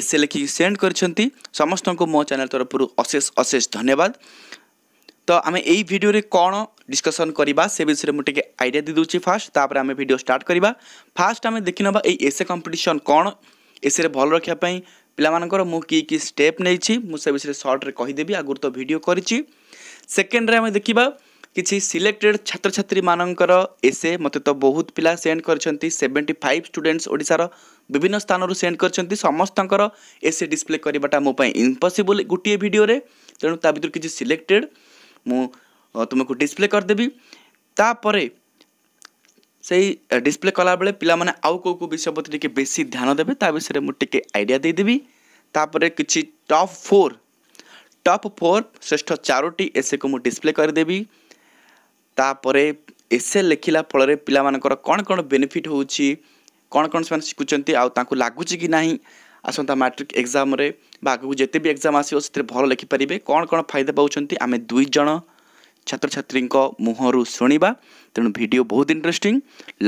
এসে লেখি সেন্ড করেছেন সমস্ত মো চ্যানেল তরফর অশেষ অশেষ ধন্যবাদ তো আমি এই ভিডিওরে কোণ ডিসকসন করা সে বিষয়ে মু টিকি আইডিয়া দিয়ে দেছি ফার্স্ট তাপরে আমি ভিডিও স্টার্ট করা ফার্স্ট আমি দেখি নেবা এই এসে কম্পিটিশন কোণ এসে ভাল রাখা ପିଲାମାନଙ୍କର ମୁଁ କି କି ଷ୍ଟେପ୍ ନେଇଛି ମୁଁ ସେ ବିଷୟରେ ସର୍ଟରେ କହିଦେବି ଆଗରୁ ତ ଭିଡ଼ିଓ କରିଛି ସେକେଣ୍ଡରେ ଆମେ ଦେଖିବା କିଛି ସିଲେକ୍ଟେଡ୍ ଛାତ୍ରଛାତ୍ରୀମାନଙ୍କର ଏସେ ମୋତେ ତ ବହୁତ ପିଲା ସେଣ୍ଡ କରିଛନ୍ତି ସେଭେଣ୍ଟି ଫାଇଭ୍ ଷ୍ଟୁଡେଣ୍ଟସ୍ ଓଡ଼ିଶାର ବିଭିନ୍ନ ସ୍ଥାନରୁ ସେଣ୍ଡ କରିଛନ୍ତି ସମସ୍ତଙ୍କର ଏସେ ଡିସପ୍ଲେ କରିବାଟା ମୋ ପାଇଁ ଇମ୍ପସିବୁଲ୍ ଗୋଟିଏ ଭିଡ଼ିଓରେ ତେଣୁ ତା ଭିତରୁ କିଛି ସିଲେକ୍ଟେଡ୍ ମୁଁ ତୁମକୁ ଡିସପ୍ଲେ କରିଦେବି ତାପରେ ସେଇ ଡିସପ୍ଲେ କଲାବେଳେ ପିଲାମାନେ ଆଉ କେଉଁ କେଉଁ ବିଷୟ ପ୍ରତି ଟିକେ ବେଶୀ ଧ୍ୟାନ ଦେବେ ତା ବିଷୟରେ ମୁଁ ଟିକେ ଆଇଡ଼ିଆ ଦେଇଦେବି ତାପରେ କିଛି ଟପ୍ ଫୋର୍ ଟପ୍ ଫୋର୍ ଶ୍ରେଷ୍ଠ ଚାରୋଟି ଏସେକୁ ମୁଁ ଡିସପ୍ଲେ କରିଦେବି ତାପରେ ଏସେ ଲେଖିଲା ଫଳରେ ପିଲାମାନଙ୍କର କ'ଣ କ'ଣ ବେନିଫିଟ୍ ହେଉଛି କ'ଣ କ'ଣ ସେମାନେ ଶିଖୁଛନ୍ତି ଆଉ ତାଙ୍କୁ ଲାଗୁଛି କି ନାହିଁ ଆସନ୍ତା ମାଟ୍ରିକ୍ ଏକ୍ଜାମ୍ରେ ବା ଆଗକୁ ଯେତେ ବି ଏକ୍ଜାମ୍ ଆସିବ ସେଥିରେ ଭଲ ଲେଖିପାରିବେ କ'ଣ କ'ଣ ଫାଇଦା ପାଉଛନ୍ତି ଆମେ ଦୁଇ ଜଣ ଛାତ୍ରଛାତ୍ରୀଙ୍କ ମୁହଁରୁ ଶୁଣିବା ତେଣୁ ଭିଡ଼ିଓ ବହୁତ ଇଣ୍ଟରେଷ୍ଟିଂ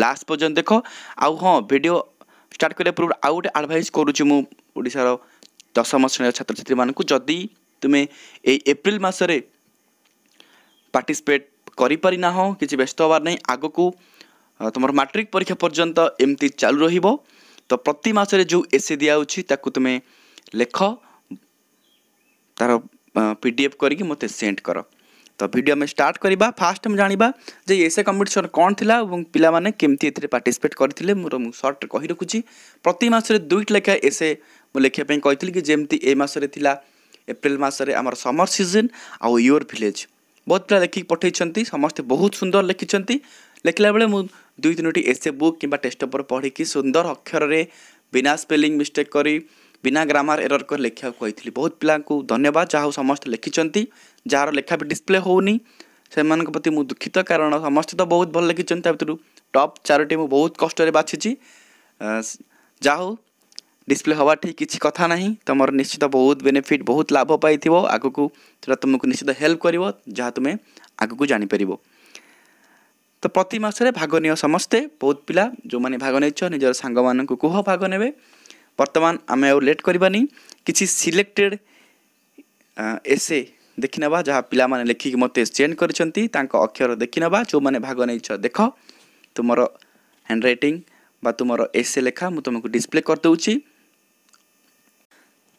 ଲାଷ୍ଟ ପର୍ଯ୍ୟନ୍ତ ଦେଖ ଆଉ ହଁ ଭିଡ଼ିଓ ଷ୍ଟାର୍ଟ କରିବା ପୂର୍ବରୁ ଆଉ ଗୋଟେ ଆଡ଼ଭାଇସ୍ କରୁଛି ମୁଁ ଓଡ଼ିଶାର ଦଶମ ଶ୍ରେଣୀର ଛାତ୍ରଛାତ୍ରୀମାନଙ୍କୁ ଯଦି ତୁମେ ଏଇ ଏପ୍ରିଲ ମାସରେ ପାର୍ଟିସିପେଟ୍ କରିପାରିନାହ କିଛି ବ୍ୟସ୍ତ ହେବାର ନାହିଁ ଆଗକୁ ତୁମର ମାଟ୍ରିକ୍ ପରୀକ୍ଷା ପର୍ଯ୍ୟନ୍ତ ଏମିତି ଚାଲୁ ରହିବ ତ ପ୍ରତି ମାସରେ ଯେଉଁ ଏସେ ଦିଆହେଉଛି ତାକୁ ତୁମେ ଲେଖ ତା'ର ପି ଡି ଏଫ୍ କରିକି ମୋତେ ସେଣ୍ଡ କର ତ ଭିଡ଼ିଓ ଆମେ ଷ୍ଟାର୍ଟ କରିବା ଫାଷ୍ଟ ଆମେ ଜାଣିବା ଯେ ଏସେ କମ୍ପିଟିସନ୍ କ'ଣ ଥିଲା ଏବଂ ପିଲାମାନେ କେମିତି ଏଥିରେ ପାର୍ଟିସିପେଟ୍ କରିଥିଲେ ମୋର ମୁଁ ସର୍ଟରେ କହି ରଖୁଛି ପ୍ରତି ମାସରେ ଦୁଇଟି ଲେଖା ଏସେ ମୁଁ ଲେଖିବା ପାଇଁ କହିଥିଲି କି ଯେମିତି ଏ ମାସରେ ଥିଲା ଏପ୍ରିଲ ମାସରେ ଆମର ସମର ସିଜନ୍ ଆଉ ୟୋର୍ ଭିଲେଜ୍ ବହୁତ ପିଲା ଲେଖିକି ପଠାଇଛନ୍ତି ସମସ୍ତେ ବହୁତ ସୁନ୍ଦର ଲେଖିଛନ୍ତି ଲେଖିଲା ବେଳେ ମୁଁ ଦୁଇ ତିନୋଟି ଏସେ ବୁକ୍ କିମ୍ବା ଟେଷ୍ଟ ପେପର୍ ପଢ଼ିକି ସୁନ୍ଦର ଅକ୍ଷରରେ ବିନା ସ୍ପେଲିଂ ମିଷ୍ଟେକ୍ କରି ବିନା ଗ୍ରାମାର ଏରର୍ କରି ଲେଖିବାକୁ କହିଥିଲି ବହୁତ ପିଲାଙ୍କୁ ଧନ୍ୟବାଦ ଯାହା ହଉ ସମସ୍ତେ ଲେଖିଛନ୍ତି ଯାହାର ଲେଖା ବି ଡିସପ୍ଲେ ହେଉନି ସେମାନଙ୍କ ପ୍ରତି ମୁଁ ଦୁଃଖିତ କାରଣ ସମସ୍ତେ ତ ବହୁତ ଭଲ ଲେଖିଛନ୍ତି ତା ଭିତରୁ ଟପ୍ ଚାରୋଟି ମୁଁ ବହୁତ କଷ୍ଟରେ ବାଛିଛି ଯାହା ହଉ ডিসপ্লে হওয়াটি କିଛି କଥା ନାହିଁ ତୁମର ନିଶ୍ଚିତ ବହୁତ ବେନିଫିଟ୍ ବହୁତ ଲାଭ ପାଇଥିବ ଆଗକୁ ସେଇଟା ତୁମକୁ ନିଶ୍ଚିତ ହେଲ୍ପ କରିବ ଯାହା ତୁମେ ଆଗକୁ ଜାଣିପାରିବ ତ ପ୍ରତି ମାସରେ ଭାଗ ନିଅ ସମସ୍ତେ ବହୁତ ପିଲା ଯେଉଁମାନେ ଭାଗ ନେଇଛ ନିଜର ସାଙ୍ଗମାନଙ୍କୁ କୁହ ଭାଗ ନେବେ ବର୍ତ୍ତମାନ ଆମେ ଆଉ ଲେଟ୍ କରିବାନି କିଛି ସିଲେକ୍ଟେଡ଼୍ ଏସେ ଦେଖିନେବା ଯାହା ପିଲାମାନେ ଲେଖିକି ମୋତେ ସେଣ୍ଡ କରିଛନ୍ତି ତାଙ୍କ ଅକ୍ଷର ଦେଖିନେବା ଯେଉଁମାନେ ଭାଗ ନେଇଛ ଦେଖ ତୁମର ହ୍ୟାଣ୍ଡରାଇଟିଂ ବା ତୁମର ଏସେ ଲେଖା ମୁଁ ତୁମକୁ ଡିସପ୍ଲେ କରିଦେଉଛି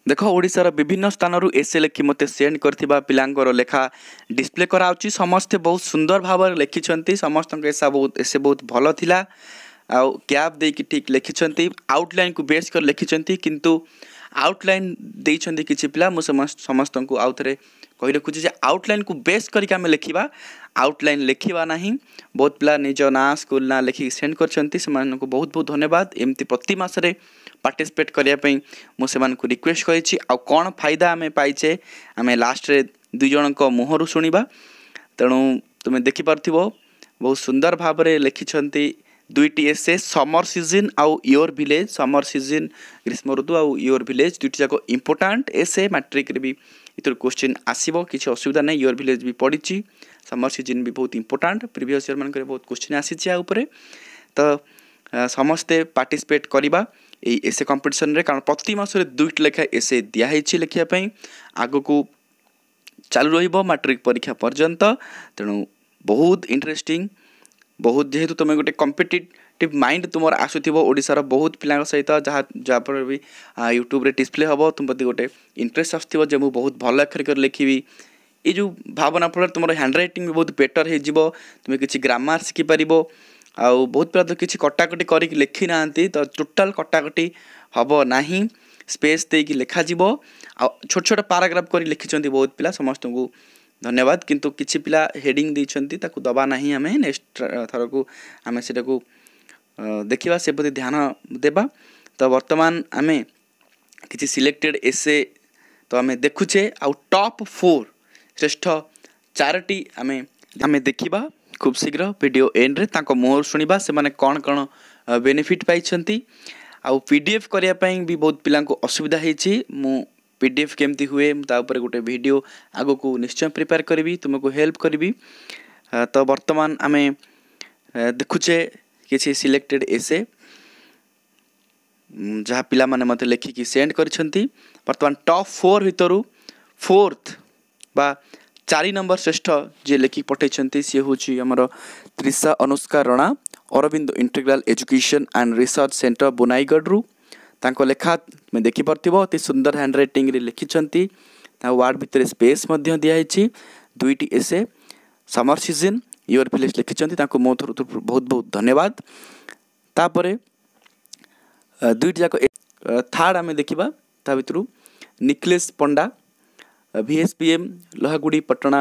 ଦେଖ ଓଡ଼ିଶାର ବିଭିନ୍ନ ସ୍ଥାନରୁ ଏସେ ଲେଖି ମୋତେ ସେଣ୍ଡ କରିଥିବା ପିଲାଙ୍କର ଲେଖା ଡିସପ୍ଲେ କରାହେଉଛି ସମସ୍ତେ ବହୁତ ସୁନ୍ଦର ଭାବରେ ଲେଖିଛନ୍ତି ସମସ୍ତଙ୍କ ଏସା ବହୁତ ଏସେ ବହୁତ ଭଲ ଥିଲା ଆଉ କ୍ୟାପ୍ ଦେଇକି ଠିକ୍ ଲେଖିଛନ୍ତି ଆଉଟଲାଇନ୍କୁ ବେସ୍ କରି ଲେଖିଛନ୍ତି କିନ୍ତୁ ଆଉଟଲାଇନ୍ ଦେଇଛନ୍ତି କିଛି ପିଲା ମୁଁ ସମସ୍ତଙ୍କୁ ଆଉ ଥରେ କହି ରଖୁଛି ଯେ ଆଉଟଲାଇନ୍କୁ ବେସ୍ କରିକି ଆମେ ଲେଖିବା ଆଉଟଲାଇନ୍ ଲେଖିବା ନାହିଁ ବହୁତ ପିଲା ନିଜ ନାଁ ସ୍କୁଲ ନାଁ ଲେଖିକି ସେଣ୍ଡ କରିଛନ୍ତି ସେମାନଙ୍କୁ ବହୁତ ବହୁତ ଧନ୍ୟବାଦ ଏମିତି ପ୍ରତି ମାସରେ ପାର୍ଟିସିପେଟ୍ କରିବା ପାଇଁ ମୁଁ ସେମାନଙ୍କୁ ରିକ୍ୱେଷ୍ଟ କରିଛି ଆଉ କ'ଣ ଫାଇଦା ଆମେ ପାଇଛେ ଆମେ ଲାଷ୍ଟରେ ଦୁଇ ଜଣଙ୍କ ମୁହଁରୁ ଶୁଣିବା ତେଣୁ ତୁମେ ଦେଖିପାରୁଥିବ ବହୁତ ସୁନ୍ଦର ଭାବରେ ଲେଖିଛନ୍ତି ଦୁଇଟି ଏସେ ସମର ସିଜନ୍ ଆଉ ଇୟୋର ଭିଲେଜ୍ ସମର ସିଜନ୍ ଗ୍ରୀଷ୍ମ ଋତୁ ଆଉ ଇୟୋର ଭିଲେଜ୍ ଦୁଇଟି ଯାକ ଇମ୍ପୋର୍ଟାଣ୍ଟ ଏସେ ମାଟ୍ରିକ୍ରେ ବି ଏଥିରୁ କୋଶ୍ଚିନ୍ ଆସିବ କିଛି ଅସୁବିଧା ନାହିଁ ଇୟୋର ଭିଲେଜ୍ ବି ପଡ଼ିଛି ସମର୍ ସିଜିନ୍ ବି ବହୁତ ଇମ୍ପୋର୍ଟାଣ୍ଟ ପ୍ରିଭିୟସ୍ ଇୟର୍ ମାନଙ୍କରେ ବହୁତ କ୍ୱେଶ୍ଚିନ୍ ଆସିଛି ୟା ଉପରେ ତ ସମସ୍ତେ ପାର୍ଟିସିପେଟ୍ କରିବା ଏଇ ଏସେ କମ୍ପିଟିସନ୍ରେ କାରଣ ପ୍ରତି ମାସରେ ଦୁଇଟି ଲେଖା ଏସେ ଦିଆହେଇଛି ଲେଖିବା ପାଇଁ ଆଗକୁ ଚାଲୁ ରହିବ ମାଟ୍ରିକ୍ ପରୀକ୍ଷା ପର୍ଯ୍ୟନ୍ତ ତେଣୁ ବହୁତ ଇଣ୍ଟରେଷ୍ଟିଂ ବହୁତ ଯେହେତୁ ତୁମେ ଗୋଟେ କମ୍ପିଟିଟିଭ୍ ମାଇଣ୍ଡ ତୁମର ଆସୁଥିବ ଓଡ଼ିଶାର ବହୁତ ପିଲାଙ୍କ ସହିତ ଯାହା ଯାହାଫଳରେ ବି ୟୁଟ୍ୟୁବ୍ରେ ଡିସପ୍ଲେ ହେବ ତୁମ ପ୍ରତି ଗୋଟେ ଇଣ୍ଟରେଷ୍ଟ ଆସୁଥିବ ଯେ ମୁଁ ବହୁତ ଭଲ ଆଖରେ କରି ଲେଖିବି ଏଇ ଯେଉଁ ଭାବନା ଫଳରେ ତୁମର ହ୍ୟାଣ୍ଡ ରାଇଟିଂ ବି ବହୁତ ବେଟର୍ ହେଇଯିବ ତୁମେ କିଛି ଗ୍ରାମାର୍ ଶିଖିପାରିବ ଆଉ ବହୁତ ପିଲା ତ କିଛି କଟାକଟି କରିକି ଲେଖିନାହାନ୍ତି ତ ଟୋଟାଲ୍ କଟାକଟି ହେବ ନାହିଁ ସ୍ପେସ୍ ଦେଇକି ଲେଖାଯିବ ଆଉ ଛୋଟ ଛୋଟ ପାରାଗ୍ରାଫ୍ କରି ଲେଖିଛନ୍ତି ବହୁତ ପିଲା ସମସ୍ତଙ୍କୁ ଧନ୍ୟବାଦ କିନ୍ତୁ କିଛି ପିଲା ହେଡ଼ିଂ ଦେଇଛନ୍ତି ତାକୁ ଦେବା ନାହିଁ ଆମେ ନେକ୍ସଟ ଥରକୁ ଆମେ ସେଟାକୁ ଦେଖିବା ସେ ପ୍ରତି ଧ୍ୟାନ ଦେବା ତ ବର୍ତ୍ତମାନ ଆମେ କିଛି ସିଲେକ୍ଟେଡ଼ ଏସେ ତ ଆମେ ଦେଖୁଛେ ଆଉ ଟପ୍ ଫୋର୍ ଶ୍ରେଷ୍ଠ ଚାରୋଟି ଆମେ ଆମେ ଦେଖିବା ଖୁବ୍ ଶୀଘ୍ର ଭିଡ଼ିଓ ଏଣ୍ଡ୍ରେ ତାଙ୍କ ମୁହଁରୁ ଶୁଣିବା ସେମାନେ କ'ଣ କ'ଣ ବେନିଫିଟ୍ ପାଇଛନ୍ତି ଆଉ ପି ଡି ଏଫ୍ କରିବା ପାଇଁ ବି ବହୁତ ପିଲାଙ୍କୁ ଅସୁବିଧା ହେଇଛି ମୁଁ ପି ଡି ଏଫ୍ କେମିତି ହୁଏ ମୁଁ ତା ଉପରେ ଗୋଟେ ଭିଡ଼ିଓ ଆଗକୁ ନିଶ୍ଚୟ ପ୍ରିପେୟାର କରିବି ତୁମକୁ ହେଲ୍ପ କରିବି ତ ବର୍ତ୍ତମାନ ଆମେ ଦେଖୁଛେ କିଛି ସିଲେକ୍ଟେଡ଼୍ ଏସେ ଯାହା ପିଲାମାନେ ମୋତେ ଲେଖିକି ସେଣ୍ଡ କରିଛନ୍ତି ବର୍ତ୍ତମାନ ଟପ୍ ଫୋର୍ ଭିତରୁ ଫୋର୍ଥ चारि नंबर श्रेष्ठ जी लेखिक पठाई सी हूँ आमर Trisha Anushka Rana Aurobindo integral education and research centre Bonaigarh रू लेखा तुम्हें देखिपार अति सुंदर हैंड रईटिंग लिखिंट वार्ड भितर स्पेस दिखाई दुईट essay summer season your village लिखिंट मो थर बहुत बहुत धन्यवाद तापर दुईट जाक थार्ड आम देखा ता भर निकलेस पंडा ଭିଏସ୍ପିଏମ୍ ଲୋହାଗୁଡ଼ି ପଟଣା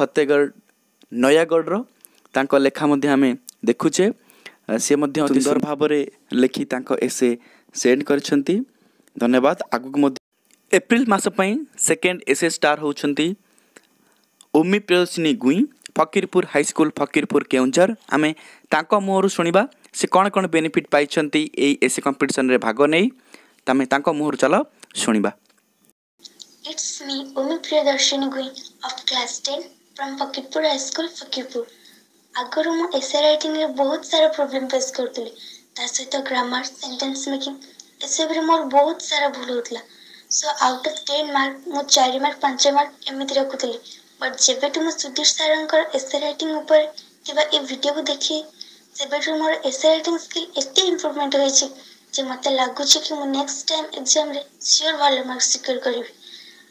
ଫତେଗଡ଼ ନୟାଗଡ଼ର ତାଙ୍କ ଲେଖା ମଧ୍ୟ ଆମେ ଦେଖୁଛେ ସେ ମଧ୍ୟ ସୁନ୍ଦର ଭାବରେ ଲେଖି ତାଙ୍କ ଏସେ ସେଣ୍ଡ କରିଛନ୍ତି ଧନ୍ୟବାଦ ଆଗକୁ ମଧ୍ୟ ଏପ୍ରିଲ ମାସ ପାଇଁ ସେକେଣ୍ଡ ଏସେ ଷ୍ଟାର୍ ହେଉଛନ୍ତି ଉମି ପ୍ରିୟସିନୀ ଗୁଇଁ ଫକୀରପୁର ହାଇସ୍କୁଲ ଫକିରପୁର କେଉଁଝର ଆମେ ତାଙ୍କ ମୁହଁରୁ ଶୁଣିବା ସେ କ'ଣ କ'ଣ ବେନିଫିଟ୍ ପାଇଛନ୍ତି ଏଇ ଏସେ କମ୍ପିଟିସନ୍ରେ ଭାଗ ନେଇ ଆମେ ତାଙ୍କ ମୁହଁରୁ ଚାଲ ଶୁଣିବା It's me, Umi Priyadarshini Gui of class 10 from Fakirpur High School, Fakirpur. ଆଗରୁ ମୁଁ ଏସେ ରାଇଟିଂରେ ବହୁତ ସାରା ପ୍ରୋବ୍ଲେମ୍ ଫେସ୍ କରୁଥିଲି ତା ସହିତ ଗ୍ରାମାର ସେଣ୍ଟେନ୍ସ ମେକିଂ ଏସବୁରେ ମୋର ବହୁତ ସାରା ଭୁଲ ହେଉଥିଲା so out of ten mark ମୁଁ ଚାରି ମାର୍କ ପାଞ୍ଚ ମାର୍କ ଏମିତି ରଖୁଥିଲି ବଟ୍ ଯେବେଠୁ ମୁଁ ସୁଧୀର ସାର୍ଙ୍କର ଏସେ ରାଇଟିଂ ଉପରେ ଥିବା ଏ ଭିଡ଼ିଓକୁ ଦେଖି ସେବେଠୁ ମୋର ଏସେ ରାଇଟିଂ ସ୍କିଲ୍ ଏତେ ଇମ୍ପ୍ରୁଭମେଣ୍ଟ ହୋଇଛି ଯେ ମୋତେ ଲାଗୁଛି କି ମୁଁ ନେକ୍ସଟ ଟାଇମ୍ ଏକ୍ଜାମ୍ରେ ସିଓର ଭଲ ମାର୍କ ସିକ୍ୟୁର କରିବି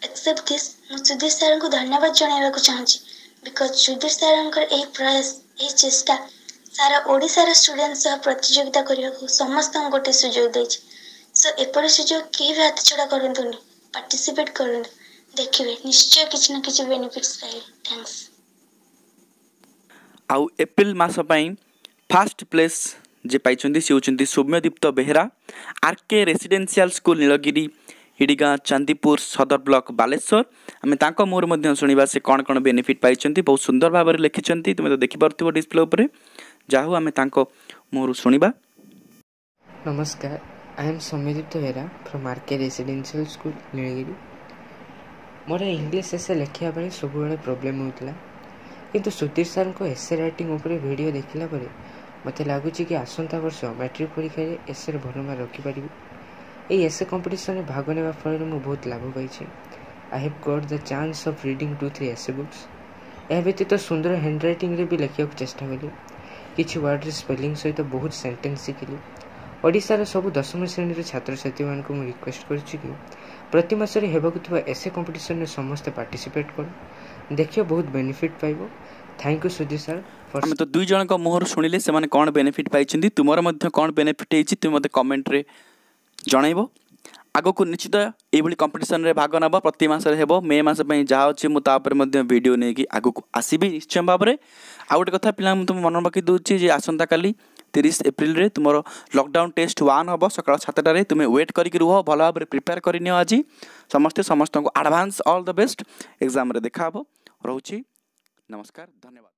ଏକ୍ସେପ୍ଟ ଦିସ୍ ମୁଁ ସୁଧୀର ସାର୍ଙ୍କୁ ଧନ୍ୟବାଦ ଜଣାଇବାକୁ ଚାହୁଁଛି ବିକଜ୍ ସୁଧୀର ସାର୍ଙ୍କର ଏହି ପ୍ରୟାସ ଏହି ଚେଷ୍ଟା ସାରା ଓଡ଼ିଶାର ଷ୍ଟୁଡେଣ୍ଟ ସହ ପ୍ରତିଯୋଗିତା କରିବାକୁ ସମସ୍ତଙ୍କୁ ଗୋଟେ ସୁଯୋଗ ଦେଇଛି ସୋ ଏପରି ସୁଯୋଗ କେହି ବି ହାତଛଡ଼ା କରନ୍ତୁନି ପାର୍ଟିସିପେଟ୍ କରନ୍ତୁ ଦେଖିବେ ନିଶ୍ଚୟ କିଛି ନା କିଛି ବେନିଫିଟ୍ସ ପାଇବେ ଥ୍ୟାଙ୍କସ୍ ଆଉ ଏପ୍ରିଲ ମାସ ପାଇଁ ଫାଷ୍ଟ ପ୍ଲେସ୍ ଯେ ପାଇଛନ୍ତି ସେ ହେଉଛନ୍ତି Soumyadipta Behera R K residential school Nilagiri Idigaon Chandipur Sadar block Balasore ଆମେ ତାଙ୍କ ମୁହଁରୁ ମଧ୍ୟ ଶୁଣିବା ସେ କ'ଣ କ'ଣ ବେନିଫିଟ୍ ପାଇଛନ୍ତି ବହୁତ ସୁନ୍ଦର ଭାବରେ ଲେଖିଛନ୍ତି ତୁମେ ତ ଦେଖିପାରୁଥିବ ଡିସପ୍ଲେ ଉପରେ ଯାହା ହଉ ଆମେ ତାଙ୍କ ମୁହଁରୁ ଶୁଣିବା ନମସ୍କାର I am Soumyadipta Behera from R K residential school Nilagiri ମୋର ଇଂଲିଶ ଏସେ ଲେଖିବା ପାଇଁ ସବୁବେଳେ ପ୍ରୋବ୍ଲେମ୍ ହେଉଥିଲା କିନ୍ତୁ ସୁଧୀର ସାର୍ଙ୍କ ଏସେ ରାଇଟିଂ ଉପରେ ଭିଡ଼ିଓ ଦେଖିଲା ପରେ ମୋତେ ଲାଗୁଛି କି ଆସନ୍ତା ବର୍ଷ ମାଟ୍ରିକ ପରୀକ୍ଷାରେ ଏସେରେ ଭଲ ମାର୍କ ରଖିପାରିବି এই এসে কম্পিটিশনে ভাগ নেওয়া ফଳରେ ମୁଁ ବହୁତ ଲାଭ ପାଇଛି I have got the chance of reading two three essay books ଏହା ବ୍ୟତୀତ ସୁନ୍ଦର ହ୍ୟାଣ୍ଡ ରାଇଟିଂରେ ବି ଲେଖିବାକୁ ଚେଷ୍ଟା କଲି କିଛି ୱାର୍ଡ଼ରେ ସ୍ପେଲିଂ ସହିତ ବହୁତ ସେଣ୍ଟେନ୍ସ ଶିଖିଲି ଓଡ଼ିଶାର ସବୁ ଦଶମ ଶ୍ରେଣୀର ଛାତ୍ରଛାତ୍ରୀମାନଙ୍କୁ ମୁଁ ରିକ୍ୱେଷ୍ଟ କରୁଛି କି ପ୍ରତି ମାସରେ ହେବାକୁ ଥିବା ଏସେ କମ୍ପିଟିସନରେ ସମସ୍ତେ ପାର୍ଟିସିପେଟ୍ କର ଦେଖିବ ବହୁତ ବେନିଫିଟ୍ ପାଇବ ଥ୍ୟାଙ୍କ ୟୁ ସୁଧୀର ସାର୍ ଆମେ ତ ଦୁଇ ଜଣଙ୍କ ମୁହଁରୁ ଶୁଣିଲେ ସେମାନେ କ'ଣ ବେନିଫିଟ୍ ପାଇଛନ୍ତି ତୁମର ମଧ୍ୟ କ'ଣ ବେନିଫିଟ୍ ହେଇଛି ତୁମେ ମୋତେ କମେଣ୍ଟରେ ଜଣାଇବ ଆଗକୁ ନିଶ୍ଚିତ ଏଇଭଳି କମ୍ପିଟିସନ୍ରେ ଭାଗ ନେବ ପ୍ରତି ମାସରେ ହେବ ମେ ମାସ ପାଇଁ ଯାହା ଅଛି ମୁଁ ତା'ପରେ ମଧ୍ୟ ଭିଡ଼ିଓ ନେଇକି ଆଗକୁ ଆସିବି ନିଶ୍ଚୟ ଭାବରେ ଆଉ ଗୋଟେ କଥା ପିଲା ମୁଁ ତୁମ ମନେ ରଖିଦେଉଛି ଯେ ଆସନ୍ତାକାଲି ତିରିଶ ଏପ୍ରିଲରେ ତୁମର ଲକଡାଉନ୍ ଟେଷ୍ଟ ୱାନ୍ ହେବ ସକାଳ ସାତଟାରେ ତୁମେ ୱେଟ୍ କରିକି ରୁହ ଭଲ ଭାବରେ ପ୍ରିପେୟାର କରିନିଅ ଆଜି ସମସ୍ତେ ସମସ୍ତଙ୍କୁ ଆଡ଼ଭାନ୍ସ ଅଲ୍ ଦ ବେଷ୍ଟ ଏକ୍ଜାମ୍ରେ ଦେଖାହେବ ରହୁଛି ନମସ୍କାର ଧନ୍ୟବାଦ